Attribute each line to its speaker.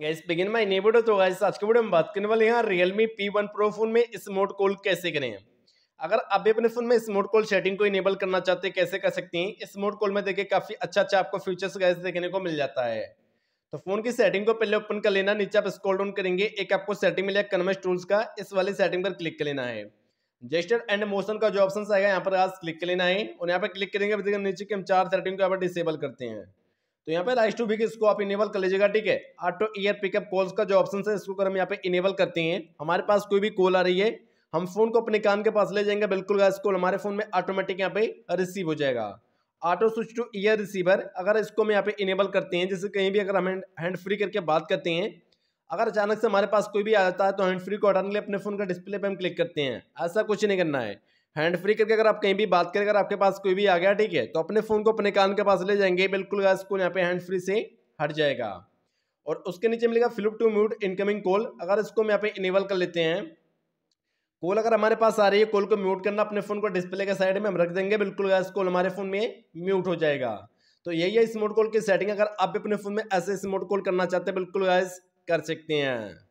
Speaker 1: gas begin my neighbour तो guys आज के वीडियो में बात करने वाले हैं Realme P one pro phone में स्मोट कॉल कैसे करें अगर आप भी अपने फोन में स्मोट कॉल सेटिंग को इनेबल करना चाहते हैं कैसे कर सकते हैं स्मोट कॉल में देखिए काफी अच्छा अच्छा आपको फीचर्स गैस देखने को मिल जाता है तो फोन की सेटिंग को पहले ओपन कर लेना नीचे आप स्कॉल डाउन करेंगे एक आपको सेटिंग मिलेगा कन्वेस्ट टूल्स का इस वाली सेटिंग पर क्लिक कर लेना है जेस्टर एंड मोशन का जो ऑप्शन आएगा यहाँ पर आज क्लिक कर लेना है और यहाँ पर क्लिक करेंगे नीचे के हम चार सेटिंग को यहाँ पर डिसेबल करते हैं तो यहाँ पे राइस टू बिग इसको आप इनेबल कर लीजिएगा ठीक है ऑटो ईयर पिकअप कॉल्स का जो ऑप्शन है इसको हम यहाँ पे इनेबल करते हैं हमारे पास कोई भी कॉल आ रही है हम फोन को अपने कान के पास ले जाएंगे बिल्कुल गैस कॉल हमारे फोन में ऑटोमेटिक यहाँ पे रिसीव हो जाएगा auto switch to ear receiver अगर इसको हम यहाँ पे इनेबल करते हैं जैसे कहीं भी अगर हम हैंड फ्री करके बात करते हैं अगर अचानक से हमारे पास कोई भी आ जाता है तो हैंड फ्री को हटाने के लिए अपने फोन का डिस्प्ले पर हम क्लिक करते हैं ऐसा कुछ नहीं करना है हैंड फ्री करके अगर आप कहीं भी बात करें अगर आपके पास कोई भी आ गया ठीक है तो अपने फ़ोन को अपने कान के पास ले जाएंगे बिल्कुल गैस को यहाँ पे हैंड फ्री से हट जाएगा और उसके नीचे मिलेगा flip to mute incoming call अगर इसको हम यहाँ पे इनेबल कर लेते हैं कॉल अगर हमारे पास आ रही है कॉल को म्यूट करना अपने फ़ोन को डिस्प्ले के साइड में हम रख देंगे बिल्कुल गैस कॉल हमारे फ़ोन में म्यूट हो जाएगा तो यही है स्मोट कॉल की सेटिंग अगर आप भी अपने फ़ोन में ऐसे स्मोट कॉल करना चाहते हैं बिल्कुल गैस कर सकते हैं